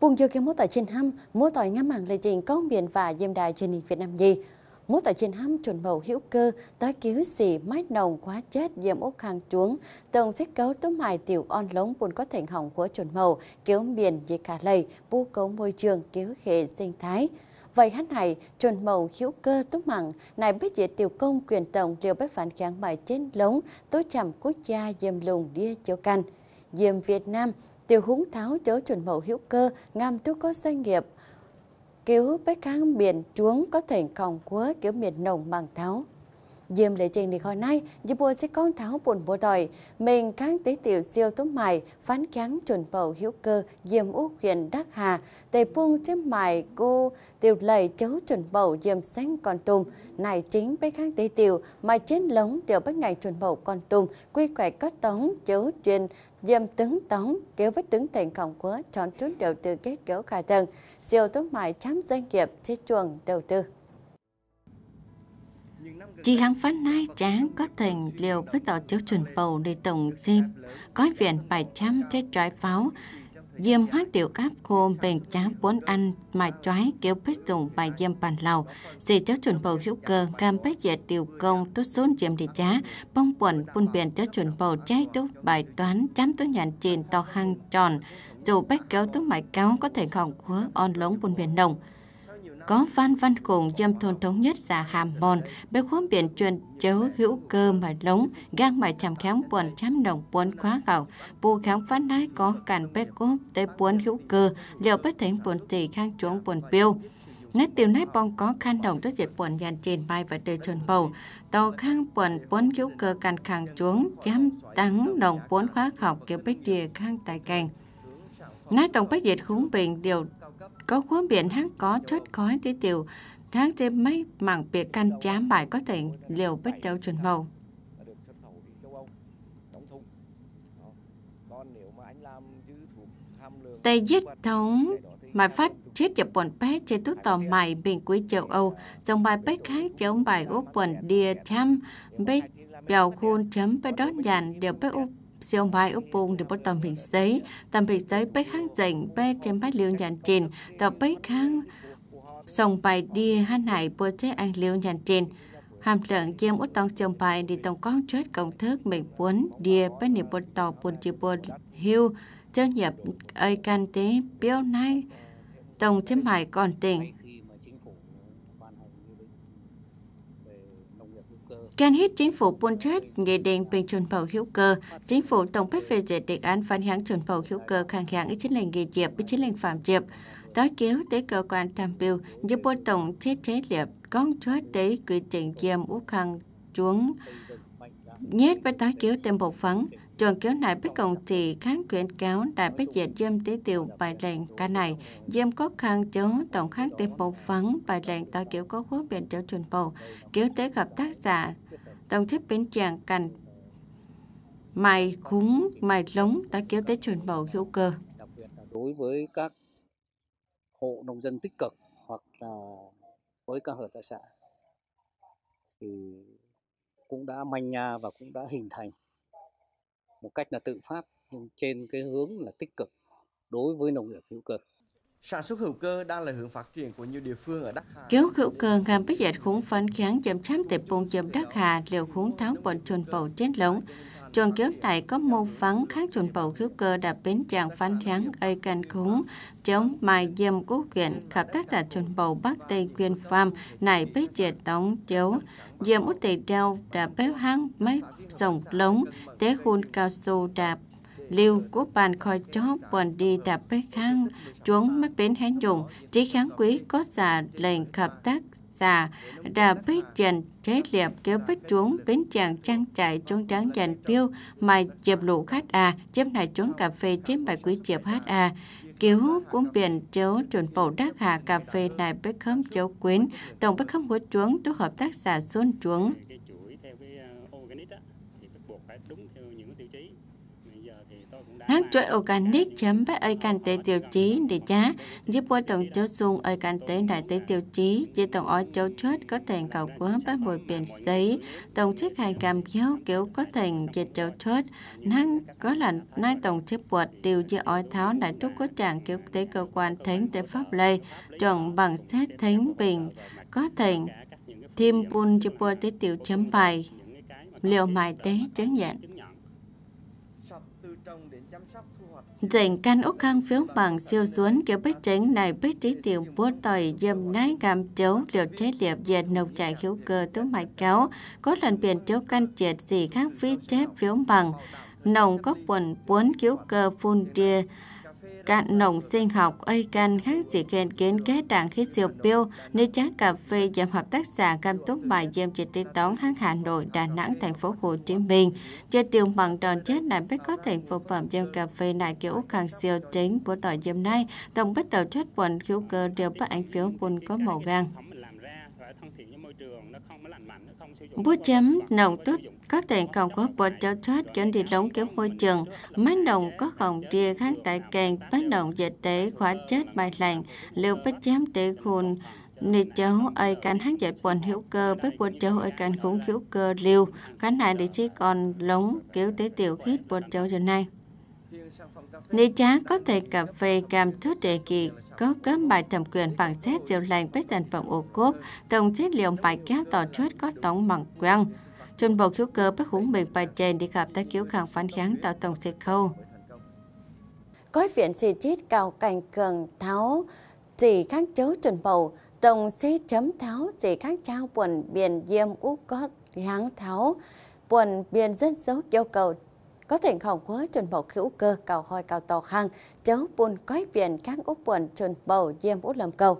Buồn dư kia múa tại trên hâm, múa tại ngắm màn lệ trình có biển và diêm đài truyền hình Việt Nam gì. Múa tại trên hâm chuẩn màu hữu cơ, tái cứu xì mát nồng quá chết diêm ốc hàng chuống. Tổng xét cấu tố mài tiểu on lống buồn có thành hỏng của chuẩn màu, cứu biển dì cả lầy, bu cấu môi trường, cứu hệ sinh thái. Vậy hát này, chuẩn màu hữu cơ tố mặn, này biết dễ tiểu công quyền tổng điều bếp phản kháng bài trên lống, tố chằm quốc gia diêm lùng đia chiếu căn. Diêm Việt Nam, tiêu húng tháo chớ chuẩn mẫu hữu cơ ngam tiêu có doanh nghiệp cứu bách kháng biển chuống có thể còn quá kiểu miền nồng bằng tháo Diêm lệ trình thì hồi nay, dịp bộ sẽ con tháo buồn bộ đòi. Mình kháng tế tiểu siêu tốt mại, phán kháng chuẩn bầu hữu cơ, diêm ú huyện Đắc Hà. Tề buông xếp mại cô tiểu lầy chấu chuẩn bầu diêm xanh con tùm. Này chính bế kháng tế tiểu mà chiến lống đều bất ngày chuẩn bầu con tùm, quy khỏe có tống chấu truyền dâm tướng tống kéo với tướng thành khổng quốc chọn trốn đầu tư kết cấu khả tầng, siêu tốt mại chám doanh nghiệp chế chuồng đầu tư. Chị hàng phát nai chán có thành liều với tàu chiếu chuẩn bầu để tổng dịp, có viện bài trăm chết trái pháo, diêm hát tiểu cáp cô bình chá bốn ăn mà trái kéo bếp dùng bài diêm bàn lầu dì cháu chuẩn bầu hữu cơ cam bếp dệt tiểu công tốt xuống diêm đi chá bông quần buôn biển cháu chuẩn bầu cháy tốt bài toán chấm tốt nhàn trên to khăn tròn dù bếp kéo tốt mãi kéo có thể khỏng khứa on lống buôn biển đồng có Văn Văn Cùng dâm thôn thống nhất giả hàm mòn, bế khóm biển truyền chấu hữu cơ mà lống, gang mà chạm kháng buồn chăm đồng buồn khóa gạo, bù kháng phát nái có cản bế cốp tế buồn hữu cơ, liệu bất thánh buồn trì khang chuống buồn biêu. Ngay tiểu nái bong có khăn đồng tức dịch buồn dàn trên bay và tê chuẩn bầu. Tàu khang buồn buồn hữu cơ càn khang chuống chăm tắng đồng buồn khóa khọc kiểu bích địa khang tài cành. nói tổng bách dịch khúng bình điều có biển hắn có chốt khói tí tiểu, hắn dê mấy mảng bìa căn chám bài có thể liều bất châu chuẩn màu. Tây giết thống mà phát chết nhập bọn bé trên tút tò mày bên cuối châu Âu, dòng bài bé khác chống bài gốc quần địa chăm, bé bèo khuôn chấm bé đón dàn đều bé siêu mai ấp bung được bắt tầm hình giấy tầm hình giấy bách kháng dành bé trên bát liêu nhàn trên tập bách kháng sông bài đi hát này bữa chế anh liêu nhàn trên hàm lượng chiêm út tông siêu bài đi tổng con chết công thức mình muốn đi bên niệm bột tàu buồn chỉ buồn hiu chơi nhập ơi can tế biểu nay tổng chiếm bài còn tỉnh Ken hít chính phủ Punjab nghị định bình chuẩn bầu hữu cơ, chính phủ tổng bích phê duyệt đề án phản hãng chuẩn bầu hữu cơ khang kháng ý chính lệnh nghề diệp ít chính lệnh phạm diệp. Đó kéo tới cơ quan tham mưu như bộ tổng chết chế liệp con chúa tới quy trình diêm ú khăn chuống nhét với tá kéo tên bộ phấn trường kiểu này bất công thì kháng quyển kéo đại bất diệt dâm tế tiểu bài lệnh cả này dâm có khăn chấu tổng kháng tế bộ vắng bài lệnh tạo kiểu có quốc biển trở chuẩn bầu kiểu tế gặp tác giả tổng chất biến trạng cành mài khúng mài lống tạo kiểu tế chuẩn bầu hữu cơ đối với các hộ nông dân tích cực hoặc là với các hợp tác xã thì cũng đã manh nha và cũng đã hình thành một cách là tự phát nhưng trên cái hướng là tích cực đối với nông nghiệp hữu cơ. Sản xuất hữu cơ đang là hướng phát triển của nhiều địa phương ở đắk Hà. Kéo hữu cơ ngầm bích dệt khủng phấn kháng chậm chám tệp bồn chậm đắk Hà liều khủng tháo bọn chuồn bầu chết lống. Trường kiếu này có mô phán khác chuẩn bầu hữu cơ đã biến chàng phán ráng ấy căn khúng, chống mai diêm quốc kiện khắp tác giả chuẩn bầu Bắc Tây Quyên Phạm này bế triệt tống chiếu. Diêm út tỷ treo đã béo hang mấy dòng lống, tế khuôn cao su đạp lưu của bàn khỏi chó quần đi đạp bế khang, chuống mắt bến hén dụng, chỉ kháng quý có giả lệnh khập tác già dạ, đã bích dần chế liệp kéo bích chuống bến chàng trang trại chúng trắng dành biêu mà chịp lũ khách à chếp này chuống cà phê chếp bài quý chịp hát à cứu cũng biển chiếu chuẩn bầu đắc hạ cà phê này bích khấm chiếu quyến tổng bích khấm của chuống tôi hợp tác giả xuân chuống hát chuỗi organic chấm bác ơi can tế tiêu chí để giá giúp qua tổng chấu xung ơi can tế đại tế tiêu chí chỉ tổng oi châu chốt có thể cầu quá bác mùi biển giấy tổng chức hai cam dấu kiểu có thành dệt châu chốt năng có là nay tổng chức bột tiêu dư oi tháo đại trúc có trạng kiểu tế cơ quan thánh tế pháp lê chuẩn bằng xét thánh bình có thành thêm bùn cho bôi tế tiêu chấm bài liệu mài tế chứng nhận Dành căn ốc khang phiếu bằng siêu xuống kiểu bích chính này bích tí tiểu bố tỏi dâm nái gàm chấu liệu chế liệp dệt nông chạy hữu cơ tố mạch kéo có lần biển chấu căn triệt gì khác phí chép phiếu bằng nồng có quần bốn cứu cơ phun tia cạn nồng sinh học ây can khác dị khen kiến kết đảng khí siêu biêu nơi trái cà phê dầm hợp tác xã cam túc bài dêm chỉ tí tón hãng Hà Nội Đà Nẵng thành phố Hồ Chí Minh chơi tiêu bằng tròn chết lại biết có thành phụ phẩm dêm cà phê này kiểu càng siêu chính của tỏi dêm nay tổng bất tàu chất quần khiếu cơ đều bất ảnh phiếu buồn có màu gang bút chấm nồng tốt có tiền còn có bộ cho thoát kiểm đi đóng kiểu môi trường, máy đồng có khổng địa kháng tại kèn, máy đồng dịch tế khóa chết bài làng, liệu bút chấm tế khôn nị cháu ai cán hát dạy bọn hữu cơ bếp bọn cháu ai cán khủng hữu cơ liều cán này để chỉ còn lống kiểu tế tiểu khít bọn cháu giờ này nếu chán có thể cà phê cam chút đề kỳ có cấm bài thẩm quyền bằng xét điều lệnh với sản phẩm ô cốp, tổng chất liệu bài kép tỏ chuốt có tổng bằng quang. Chuẩn bộ khiếu cơ bác khủng mình bài trên đi gặp tác khiếu kháng phán kháng tạo tổng xịt khâu. Gói viện xì chít cao cảnh cường tháo, chỉ kháng chấu chuẩn bầu, tổng xí chấm tháo, chỉ kháng trao quần biển diêm ú có kháng tháo, quần biển dân dấu yêu cầu có thể hỏng quá chuẩn bầu hữu cơ cao hoi cao to khang cháu buôn quái viện kháng úp buồn chuẩn bầu diêm út làm cầu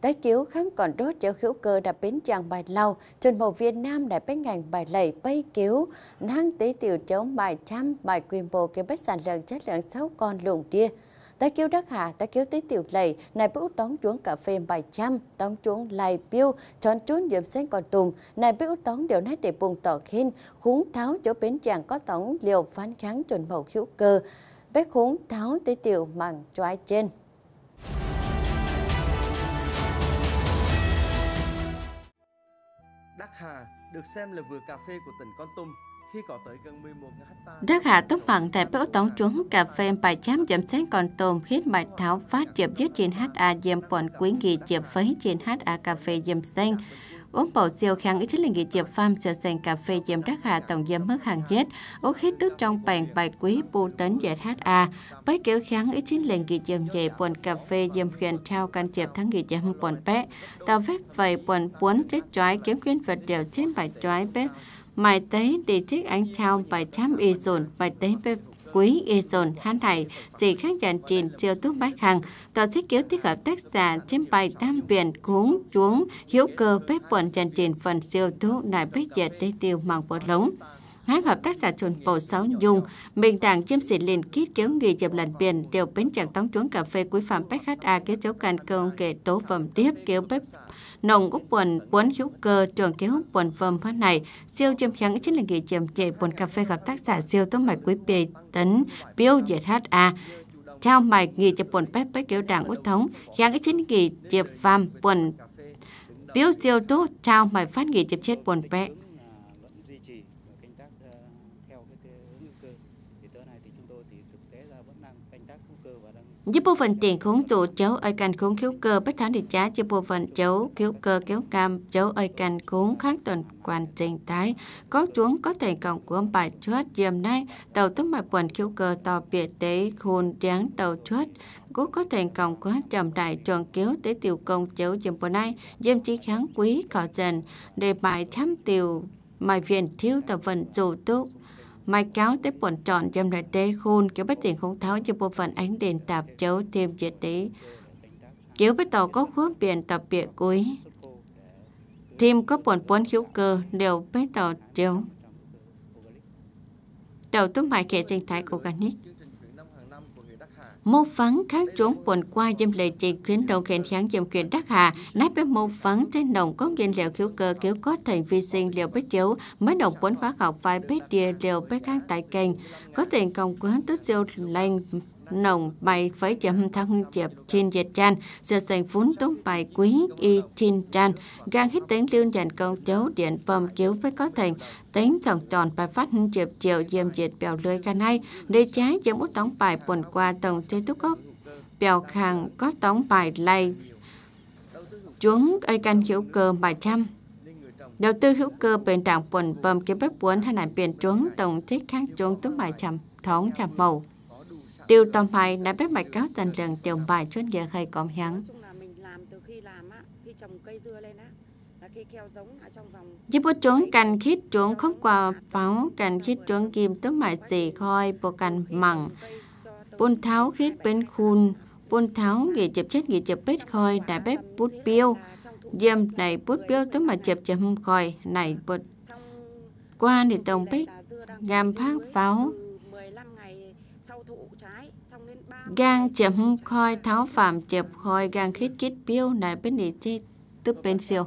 tái cứu kháng còn đốt cháu hữu cơ đã biến chàng bài lao chuẩn bầu việt nam đã bến ngành bài lầy bay cứu năng tế tiểu cháu bài trăm bài quy bộ cái bách sản lượng chất lượng sáu con lùng đia tới kêu đắc hà tới kêu tí tiểu lầy này bưu tống chuống cà phê bài trăm tống chuống lại biêu chọn chuông điểm sen còn tùm này bưu tống điều này để bùng tỏ khin khúng tháo chỗ bến chàng có tóng liều phán kháng chuẩn mẫu hữu cơ bếp khúng tháo tí tiểu màng cho ai trên Đắc Hà được xem là vừa cà phê của tỉnh Con Tum rất hạ tốt bằng đại biểu tổng chúng cà phê bài chám dậm sáng còn tôm khít bài thảo phát chịp giết trên HA dầm bọn quý nghị chịp phấy trên HA cà phê dầm sáng. uống bầu siêu kháng ý chính là nghị chịp pham sở sàn cà phê dầm rác hạ tổng dầm mất hàng chết. uống khít tức trong bàn bài quý bu tấn dạy HA. Bấy kiểu kháng ý chính là nghị dầm dạy bọn cà phê dầm khuyền trao can chịp thắng nghị dầm bọn bé. Tàu vết vầy bọn bốn chết chói kiếm khuyên vật điều trên bài chói bếp. Mai tới đi chiếc anh trao và chám y dồn bài tới bê quý y dồn hán thầy dì khác dàn trình siêu túc bách hàng tổ chức kiếu tích hợp tác giả trên bài tam biển cuốn chuống hiếu cơ bếp quần dàn trình phần siêu túc nại bích dệt tây tiêu mạng bột lống các hợp tác xã chuẩn bộ sáu dung, mình đảng chiếm sĩ liền kít kéo người dập lần biển đều bến chẳng tống chuống cà phê quý phạm bách hát a kéo cháu càn công kệ tố phẩm tiếp kéo bếp nồng úc quần quấn hữu cơ trường kéo quần phẩm phát này siêu chiếm kháng chính là người chiếm chạy quần cà phê hợp tác xã siêu tố mạch quý bề tấn biêu dệt hát a trao mạch nghỉ chập quần bếp bếp kéo đảng út thống kháng chính nghỉ chịp phạm quần biêu siêu tố trao mạch phát nghỉ chịp chết quần bếp bộ bộ phận phận tiền khốn khốn khốn khiếu khiếu cơ cơ bất thắng kéo cam kháng quan trình tái có chuống có thể cộng cuốn bài chuốt diêm nay tàu tức mặt quần khiếu cơ to bịa tế khôn tráng tàu chuốt cũng có thành công của trầm đại chọn kéo tế tiểu công chếu diêm bộ nay diêm chí kháng quý cỏ trần để bài trăm tiểu mài viện thiếu tập vận chủ túc Mai cáo tới bọn trọn dâm là tế khôn kiểu bất tiền không tháo cho bộ phận ánh đèn tạp chấu thêm chế tế. Kiểu bất tàu có khuôn biển tập bịa cuối. Thêm có bọn bốn hữu cơ đều bất tàu chiếu. Đầu túc mại kẻ sinh thái organic mô phán khác trốn buồn qua dâm lệ trị khuyến đầu khen kháng dâm quyền đắc hà nát với mô phán trên đồng có viên liệu khiếu cơ khiếu có thành vi sinh liệu bế chiếu mới đồng quấn khóa học vài bế địa liệu bế kháng tại kênh có tiền công quấn tức siêu lành nồng bài với chậm thân chập trên dệt chan giờ sành vốn tống bài quý y trên chan gan hít tiếng lương dành công chấu điện phẩm cứu với có thành tính tròn tròn bài phát chập triệu diêm diệt bèo lưới cả nay để trái giữa út tống bài buồn qua tổng chế túc có bèo khang có tống bài lay chuống ây canh hiểu cơ bài trăm đầu tư hữu cơ bên trạng quần bầm kiếm bếp bốn hay là biển chuống tổng chết kháng chuống tức bài chậm thống chậm màu Tiêu tầm bài đã biết mạch cáo dần rừng tiểu bài chuyên nghiệp hay cóm hắng. Giúp bố chúng cần khít chúng không qua pháo, cần khít chúng kim tức mại gì khoi, bộ cần mẳng. Bôn tháo khít bên khun, bôn tháo nghỉ chập chết nghỉ chập bếp khoi, đã bếp bút biêu. Diêm này bút biêu tức mà chập chập không này bột. Qua thì tổng bích, ngàm phát pháo, gang chậm khoi tháo phạm chậm khoi gang khít kít biêu này bên này chi tức bên siêu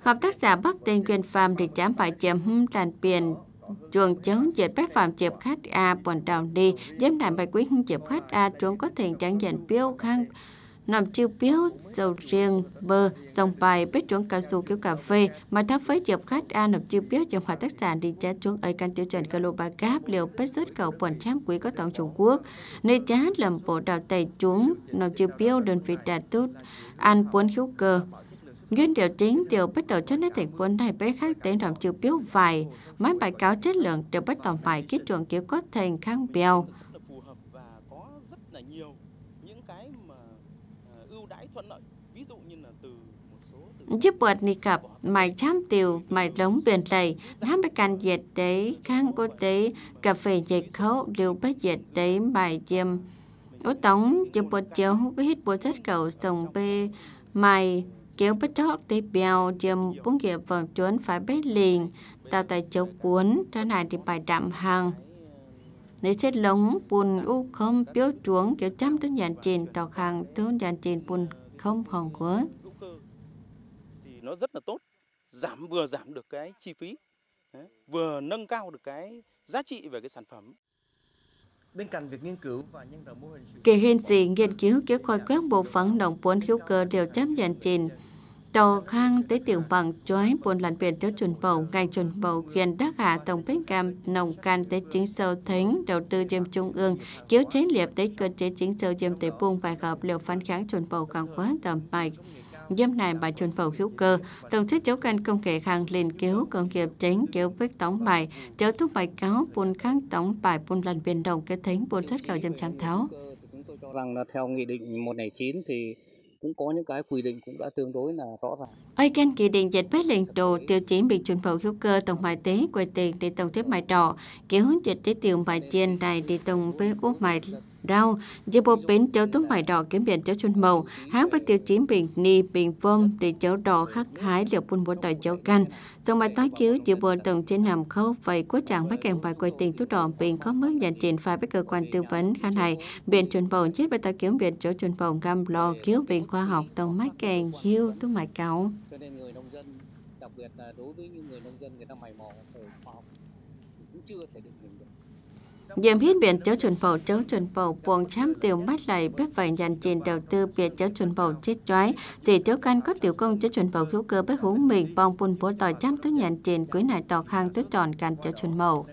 Hợp tác giả bắt tên quyền phạm để chám phải chậm hâm tràn biển chuồng chống dệt bác phạm chịp khách a à, bọn đào đi giám đại bài quý hưng khách a à, chúng có thể chẳng dành biêu khăn nằm chiêu biếu dầu riêng bơ dòng bài biết chuẩn cao su kiểu cà phê mà thấp với dập khách a nằm chiêu biếu dòng hòa tác sản đi chát chuẩn ấy căn tiêu chuẩn cơ lô ba cáp liệu bết xuất cầu quần trăm quý có tổng Trung Quốc nơi chát làm bộ đào tài chúng nằm chiêu biếu đơn vị đạt tốt ăn cuốn khiếu cơ Nguyên điều chính điều bắt đầu cho nên thành quân này bé khác tên đồng chiêu biếu vài, máy bài cáo chất lượng đều bắt đầu vài kỹ chuẩn kiểu có thành kháng bèo. Jeepward ni cập mày chám tiêu mày lống biển lầy ham bị can diệt tế khang cô tế cà phê diệt khấu liều bất diệt tế mài diêm ô tống chụp bột chiếu hút hít bột chất cầu sông bê mày kéo bất chót tế bèo diêm bốn kia vòng chuốn phải bế liền tạo tại chấu cuốn trở này thì phải đạm hàng nếu chết lống bùn u không biếu chuống kiểu chăm tới nhàn chìn tàu khang tới nhàn chìn bùn không hòn cuối nó rất là tốt giảm vừa giảm được cái chi phí vừa nâng cao được cái giá trị về cái sản phẩm Bên cạnh việc nghiên cứu và nhân rộng mô hình Kỳ hình dị nghiên cứu kế hoạch các bộ phận động bốn hữu cơ đều chấp nhận trình. Tàu khang tới tiểu bằng chói buồn làn biển cho chuẩn bầu, ngày chuẩn bầu khiến đắc hạ tổng bích cam nồng can tới chính sâu thính, đầu tư diêm trung ương, kéo chế liệp tới cơ chế chính sâu diêm tế bung và hợp liệu phán kháng chuẩn bầu càng quá tầm mạch giúp này bà chuẩn phẩu hữu cơ tổng chức cháu canh công kệ khang liền kéo công nghiệp chính kéo bích tóng bài cháu thúc bài cáo buôn kháng tóng bài buôn lần biên đồng cái thính buôn xuất khẩu dâm trăm tháo chúng tôi cho rằng là theo nghị định 109 thì cũng có những cái quy định cũng đã tương đối là rõ ràng. Ai kênh kỳ định dịch bếp lệnh đồ tiêu chí bị chuẩn phẩu hữu cơ tổng bài tế quay tiền để tổng tiếp mại đỏ, hướng dịch tế tiêu bài chiên này để tổng bế úp mại rau, dư bộ bến cháu túng mại đỏ kiếm biển cháu chun màu, hát với tiêu chí bình ni bình vôm để cháu đỏ khắc hái liệu bùn bốn tỏi cháu can. Dùng bài tái cứu dư bộ tổng trên hàm khâu vậy quốc trạng bắt kèm bài quay tình tốt đỏ bình có mức dành trên phai với cơ quan tư vấn khăn này biển chun bầu chết bài tái kiếm biển cháu chun bầu gam lo cứu viện khoa học tổng mái kèn hiu túng mại cáo. Cho nên người nông dân, đặc biệt là đối với những người nông dân người ta mày mò về khoa học cũng chưa thể định hình được. Dùm hết biển chớ chuẩn bầu chớ chuẩn bầu buồn chăm tiêu bắt lại bếp vài dàn trên đầu tư biển chớ chuẩn bầu chết chói. Chỉ chớ can có tiểu công chớ chuẩn bầu khiếu cơ bếp hú mình bong bùn bố tỏi chăm tới nhàn trên quý nại tỏ khang tới tròn càng chớ chuẩn bầu.